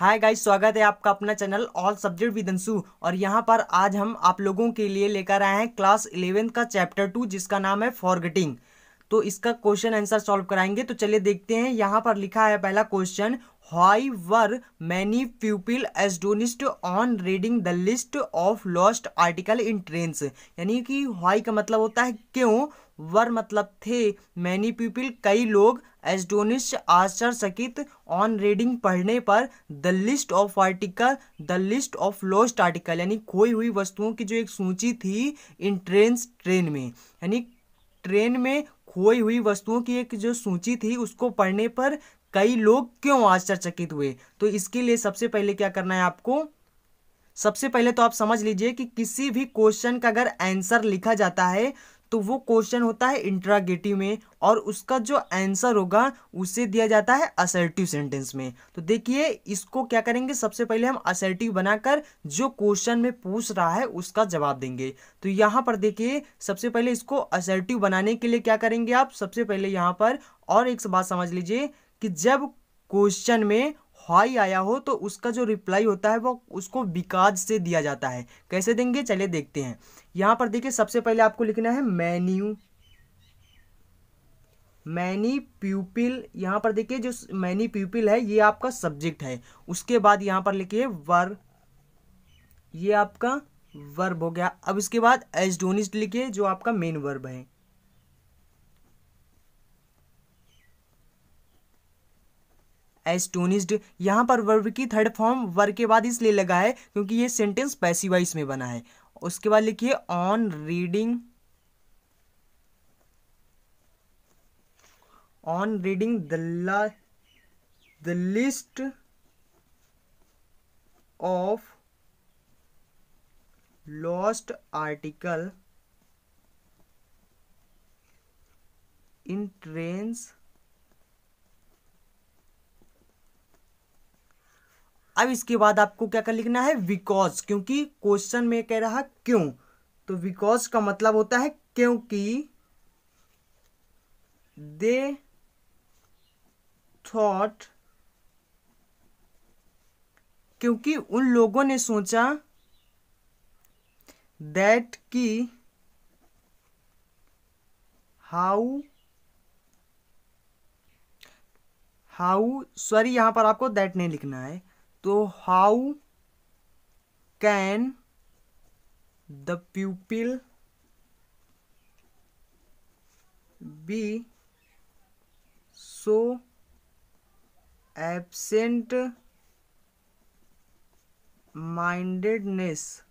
Hi guys स्वागत है आपका अपना channel all subject with Anshu और यहाँ पर आज हम आप लोगों के लिए लेकर आए हैं क्लास इलेवेंथ का चैप्टर टू जिसका नाम है फॉरगेटिंग तो इसका क्वेश्चन आंसर सॉल्व कराएंगे तो चलिए देखते हैं यहाँ पर लिखा है पहला question how were many pupil astonished on reading the list of lost article in trains यानी कि हाई का मतलब होता है क्यों वर मतलब थे मैनी पीपल कई लोग एस्टोनिश आश्चर्यचकित ऑन रीडिंग पढ़ने पर the list of article the list of lost article यानी खोई हुई वस्तुओं की जो एक सूची थी इन ट्रेन ट्रेन में यानी ट्रेन में खोई हुई वस्तुओं की एक जो सूची थी उसको पढ़ने पर कई लोग क्यों आश्चर्यचकित हुए तो इसके लिए सबसे पहले क्या करना है आपको सबसे पहले तो आप समझ लीजिए कि किसी भी क्वेश्चन का अगर आंसर लिखा जाता है तो वो क्वेश्चन होता है इंट्रागेटिव में और उसका जो आंसर होगा उसे दिया जाता है असर्टिव सेंटेंस में तो देखिए इसको क्या करेंगे सबसे पहले हम असर्टिव बनाकर जो क्वेश्चन में पूछ रहा है उसका जवाब देंगे तो यहाँ पर देखिए सबसे पहले इसको असर्टिव बनाने के लिए क्या करेंगे आप सबसे पहले यहाँ पर और एक बात समझ लीजिए कि जब क्वेश्चन में हाई आया हो तो उसका जो रिप्लाई होता है वो उसको विकाज से दिया जाता है कैसे देंगे चलिए देखते हैं यहाँ पर देखिए सबसे पहले आपको लिखना है मैन्यू मैनी प्यूपिल यहाँ पर देखिए जो मैनी प्यूपिल है ये आपका सब्जेक्ट है उसके बाद यहाँ पर लिखिए वर ये आपका वर्ब हो गया अब इसके बाद एजडोनिस्ट लिखिए जो आपका मेन वर्ब है एस्टोनिस्ड यहाँ पर वर्ब की थर्ड फॉर्म वर्ग के बाद इसलिए लगा है क्योंकि ये सेंटेंस पैसिवाइस में बना है उसके बाद लिखिए on reading on reading the list of lost article in trains trains अब इसके बाद आपको क्या कर लिखना है बिकॉज क्योंकि क्वेश्चन में कह रहा क्यों तो बिकॉज का मतलब होता है क्योंकि दे थॉट क्योंकि उन लोगों ने सोचा दैट की हाउ हाउ सॉरी यहां पर आपको दैट नहीं लिखना है So how can the pupil be so absent mindedness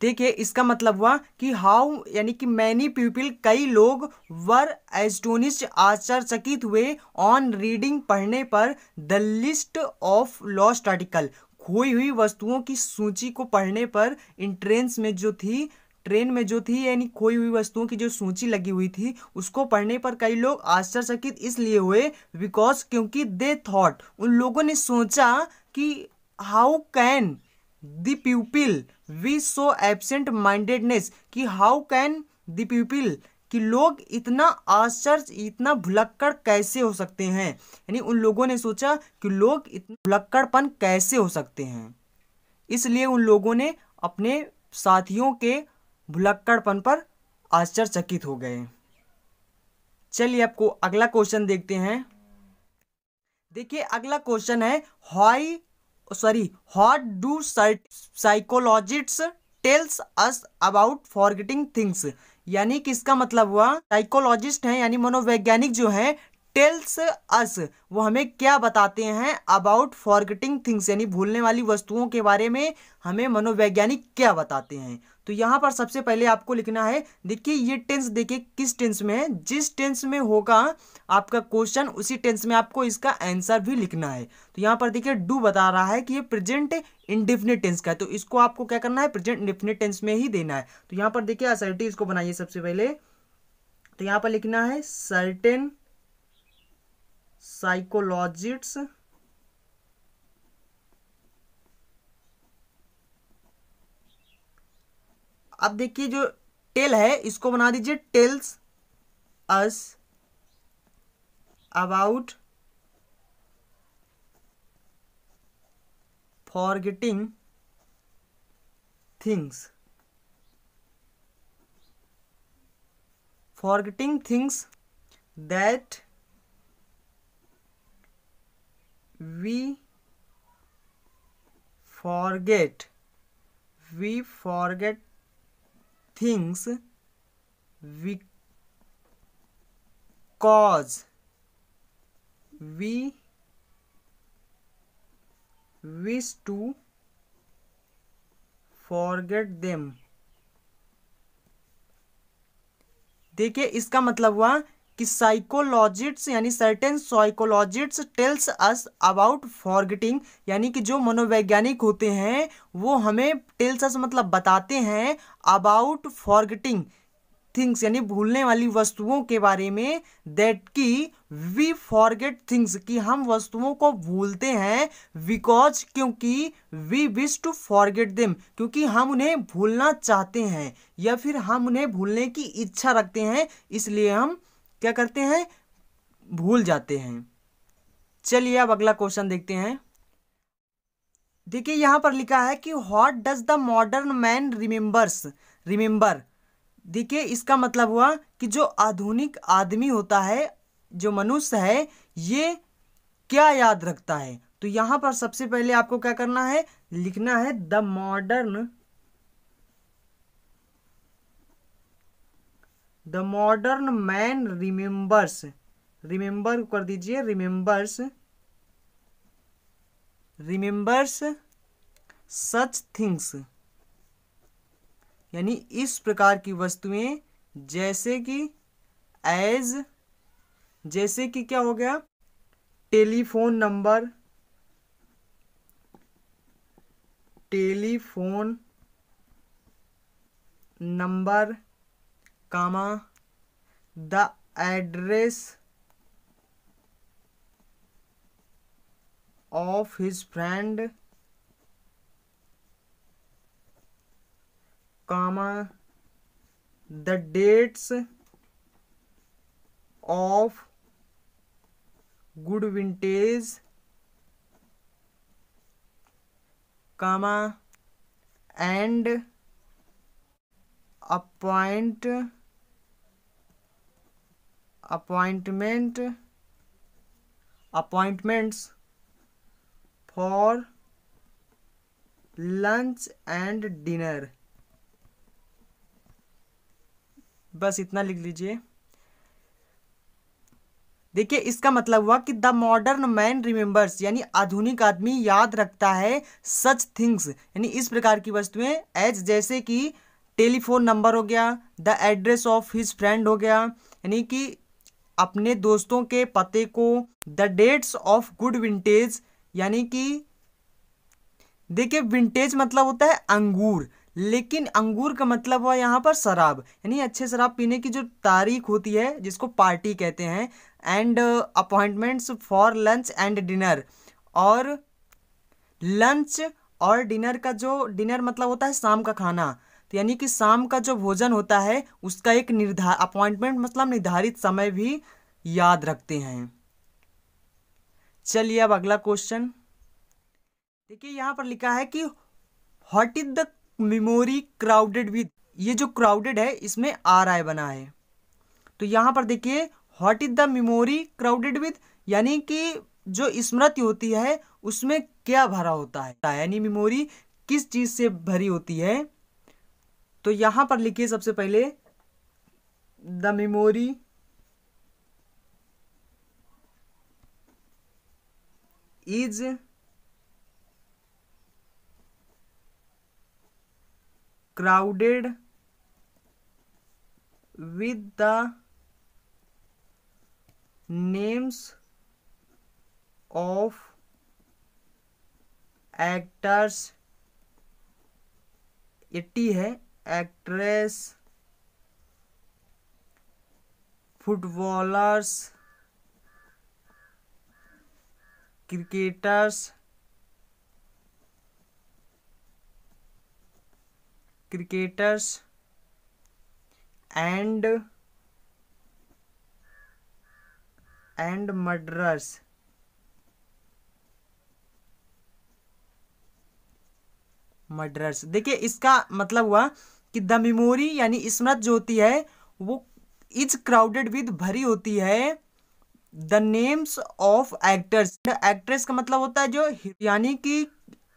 देखिए इसका मतलब हुआ कि हाउ यानी कि मैनी पीपल कई लोग वर एस्टोनिस्ट आश्चर्यचकित हुए ऑन रीडिंग पढ़ने पर the list of lost article खोई हुई वस्तुओं की सूची को पढ़ने पर इन में जो थी ट्रेन में जो थी यानी खोई हुई वस्तुओं की जो सूची लगी हुई थी उसको पढ़ने पर कई लोग आश्चर्यचकित इसलिए हुए बिकॉज क्योंकि दे थॉट उन लोगों ने सोचा कि how can the people be so absent mindedness कि हाउ कैन द पीपल कि लोग इतना आश्चर्य इतना भुलक्कड़ कैसे हो सकते हैं यानी उन लोगों ने सोचा कि लोग इतना भुलक्कड़पन कैसे हो सकते हैं इसलिए उन लोगों ने अपने साथियों के भुलक्कड़पन पर आश्चर्यचकित हो गए चलिए आपको अगला क्वेश्चन देखते हैं देखिए अगला क्वेश्चन है how sorry what do psychologists tells us about forgetting things यानी कि इसका मतलब हुआ साइकोलॉजिस्ट हैं यानी मनोवैज्ञानिक जो है टेल्स अस वो हमें क्या बताते हैं अबाउट फॉरगेटिंग थिंग्स यानी भूलने वाली वस्तुओं के बारे में हमें मनोवैज्ञानिक क्या बताते हैं तो यहां पर सबसे पहले आपको लिखना है देखिए ये टेंस देखिए किस टेंस में है जिस टेंस में होगा आपका क्वेश्चन उसी टेंस में आपको इसका आंसर भी लिखना है तो यहां पर देखिए डू बता रहा है कि ये प्रेजेंट इंडिफिनिट टेंस का है तो इसको आपको क्या करना है प्रेजेंट इंडिफिनिट टेंस में ही देना है तो यहां पर देखिए असर्टी इसको बनाइए सबसे पहले तो यहां पर लिखना है सर्टेन साइकोलॉजिट्स अब देखिए जो टेल है इसको बना दीजिए tells us about forgetting things forgetting things that we forget we forget things we cause we wish to forget them देखिए इसका मतलब हुआ कि साइकोलॉजिट्स यानी certain psychologists tells us about forgetting यानी कि जो मनोवैज्ञानिक होते हैं वो हमें टेल्स अस मतलब बताते हैं अबाउट फॉरगेटिंग थिंग्स यानी भूलने वाली वस्तुओं के बारे में दैट कि वी फॉरगेट थिंग्स कि हम वस्तुओं को भूलते हैं बिकॉज क्योंकि we wish to forget them क्योंकि हम उन्हें भूलना चाहते हैं या फिर हम उन्हें भूलने की इच्छा रखते हैं इसलिए हम क्या करते हैं भूल जाते हैं चलिए अब अगला क्वेश्चन देखते हैं देखिए यहां पर लिखा है कि what does the modern man remembers remember देखिए इसका मतलब हुआ कि जो आधुनिक आदमी होता है जो मनुष्य है ये क्या याद रखता है तो यहां पर सबसे पहले आपको क्या करना है लिखना है the modern the modern man remembers remember कर दीजिए रिमेंबर्स रिमेंबर्स सच थिंग्स यानी इस प्रकार की वस्तुएं जैसे कि एज जैसे कि क्या हो गया telephone number telephone number comma the address of his friend comma the dates of good vintage comma and appoint appointment appointments for lunch and dinner बस इतना लिख लीजिए देखिए इसका मतलब हुआ कि द मॉडर्न मैन रिमेंबर्स यानी आधुनिक आदमी याद रखता है सच थिंग्स यानी इस प्रकार की वस्तुएं एज जैसे कि टेलीफोन नंबर हो गया the address of his friend हो गया यानी कि अपने दोस्तों के पते को the dates of good vintage यानी कि देखिए विंटेज मतलब होता है अंगूर लेकिन अंगूर का मतलब हुआ यहाँ पर शराब यानी अच्छे शराब पीने की जो तारीख होती है जिसको पार्टी कहते हैं and appointments for lunch and dinner और लंच और डिनर का जो डिनर मतलब होता है शाम का खाना तो यानी कि शाम का जो भोजन होता है उसका एक निर्धार अपॉइंटमेंट मतलब निर्धारित समय भी याद रखते हैं चलिए अब अगला क्वेश्चन देखिए यहाँ पर लिखा है कि what is the memory crowded with ये जो क्राउडेड है इसमें आर आई बना है तो यहाँ पर देखिए what is the memory crowded with यानी कि जो स्मृति होती है उसमें क्या भरा होता है यानी मेमोरी किस चीज़ से भरी होती है तो यहां पर लिखिए सबसे पहले the memory is crowded with the names of actors 80 है actress footballers cricketers cricketers and and murderers murderers देखिए इसका मतलब हुआ कि द मेमोरी यानी स्मृत जो होती है वो इज क्राउडेड विद भरी होती है the names of actors actress का मतलब होता है जो यानी कि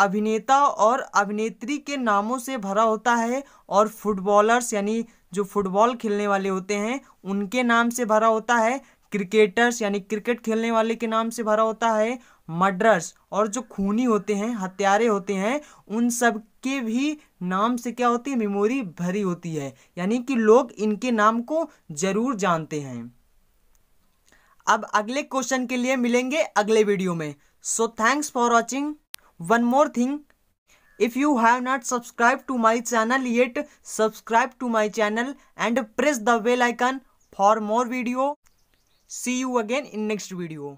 अभिनेता और अभिनेत्री के नामों से भरा होता है और फुटबॉलर्स यानी जो फुटबॉल खेलने वाले होते हैं उनके नाम से भरा होता है क्रिकेटर्स यानी क्रिकेट खेलने वाले के नाम से भरा होता है मर्डरर्स और जो खूनी होते हैं हत्यारे होते हैं उन सब के भी नाम से क्या होती है मेमोरी भरी होती है यानी कि लोग इनके नाम को जरूर जानते हैं अब अगले क्वेश्चन के लिए मिलेंगे अगले वीडियो में so thanks for watching one more thing If you have not subscribed to my channel yet, subscribe to my channel and press the bell icon for more video. See you again in next video.